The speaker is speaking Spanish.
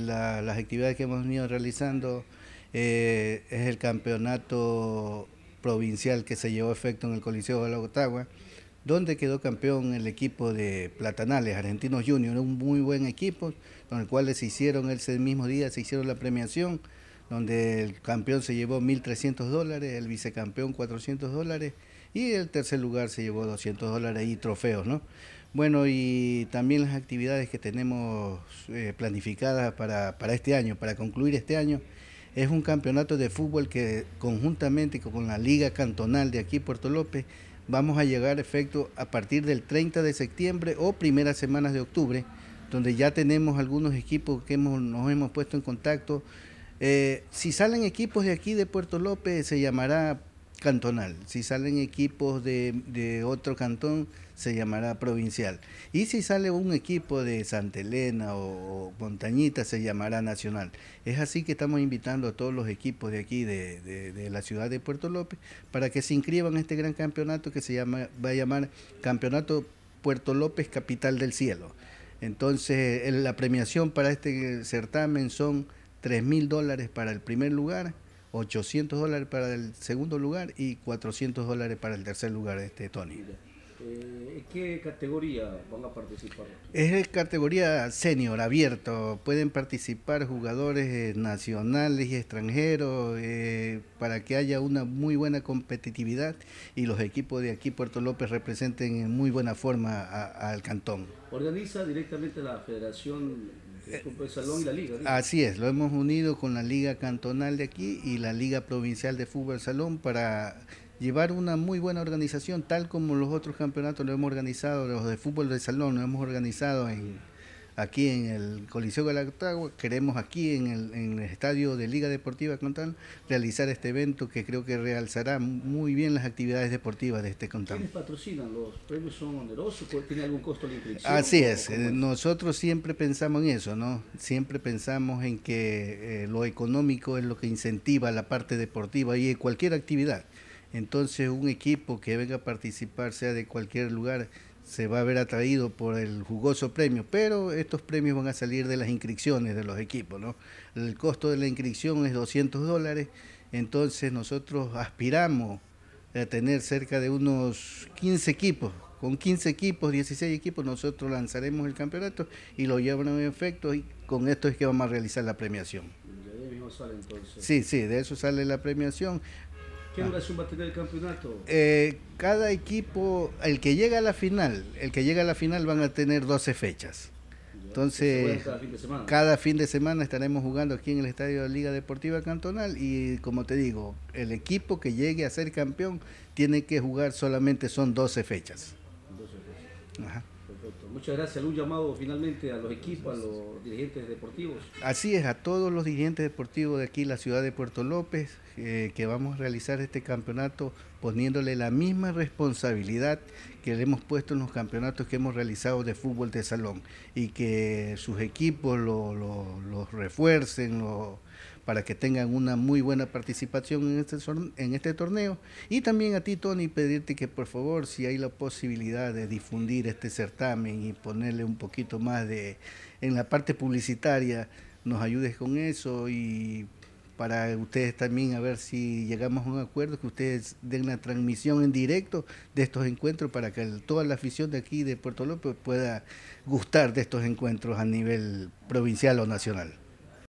las actividades que hemos venido realizando eh, es el campeonato provincial que se llevó a efecto en el Coliseo de la Otagua, donde quedó campeón el equipo de Platanales, Argentinos Junior, un muy buen equipo, con el cual se hicieron ese mismo día, se hicieron la premiación, donde el campeón se llevó 1.300 dólares, el vicecampeón 400 dólares y el tercer lugar se llevó 200 dólares y trofeos, ¿no? Bueno, y también las actividades que tenemos eh, planificadas para, este año, para concluir este año, es un campeonato de fútbol que conjuntamente con la Liga Cantonal de aquí Puerto López vamos a llegar a efecto a partir del 30 de septiembre o primeras semanas de octubre, donde ya tenemos algunos equipos que nos hemos puesto en contacto. Eh, si salen equipos de aquí de Puerto López, se llamará cantonal. Si salen equipos de, otro cantón, se llamará provincial. Y si sale un equipo de Santa Elena o, Montañita, se llamará nacional. Es así que estamos invitando a todos los equipos de aquí, de, la ciudad de Puerto López, para que se inscriban en este gran campeonato que se llama, va a llamar Campeonato Puerto López Capital del Cielo. Entonces, la premiación para este certamen son 3 mil dólares para el primer lugar 800 dólares para el segundo lugar y 400 dólares para el tercer lugar este Tony. Eh, ¿En ¿Qué categoría van a participar? Es categoría senior, abierto. Pueden participar jugadores eh, nacionales y extranjeros eh, para que haya una muy buena competitividad y los equipos de aquí, Puerto López, representen en muy buena forma al cantón. Organiza directamente la Federación Así es, lo hemos unido con la Liga Cantonal de aquí y la Liga Provincial de Fútbol Salón para llevar una muy buena organización, tal como los otros campeonatos lo hemos organizado, los de fútbol de salón lo hemos organizado en aquí en el Coliseo Galactago, queremos aquí en el, estadio de Liga Deportiva Contal realizar este evento que creo que realzará muy bien las actividades deportivas de este Contán. ¿Quiénes patrocinan? ¿Los premios son onerosos? ¿Tiene algún costo la inscripción? Así eh, es, nosotros siempre pensamos en eso, ¿no? Siempre pensamos en que eh, lo económico es lo que incentiva la parte deportiva y cualquier actividad. Entonces un equipo que venga a participar, sea de cualquier lugar, se va a ver atraído por el jugoso premio, pero estos premios van a salir de las inscripciones de los equipos, ¿no? El costo de la inscripción es 200 dólares, entonces nosotros aspiramos a tener cerca de unos 15 equipos. Con 15 equipos, 16 equipos, nosotros lanzaremos el campeonato y lo llevaremos en efecto y con esto es que vamos a realizar la premiación. sale entonces. Sí, sí, de eso sale la premiación duración va a tener el campeonato? Eh, cada equipo, el que llega a la final, el que llega a la final van a tener 12 fechas. Entonces, cada fin, de semana estaremos jugando aquí en el Estadio de Liga Deportiva Cantonal y como te digo, el equipo que llegue a ser campeón tiene que jugar solamente son 12 fechas. 12 Muchas gracias. Un llamado finalmente a los equipos, a los dirigentes deportivos. Así es, a todos los dirigentes deportivos de aquí, la ciudad de Puerto López, eh, que vamos a realizar este campeonato poniéndole la misma responsabilidad que le hemos puesto en los campeonatos que hemos realizado de fútbol de salón y que sus equipos los refuercen, para que tengan una muy buena participación en este, en este torneo. Y también a ti, Tony, pedirte que por favor, si hay la posibilidad de difundir este certamen y ponerle un poquito más de, en la parte publicitaria, nos ayudes con eso y para ustedes también a ver si llegamos a un acuerdo, que ustedes den la transmisión en directo de estos encuentros para que toda la afición de aquí de Puerto López pueda gustar de estos encuentros a nivel provincial o nacional.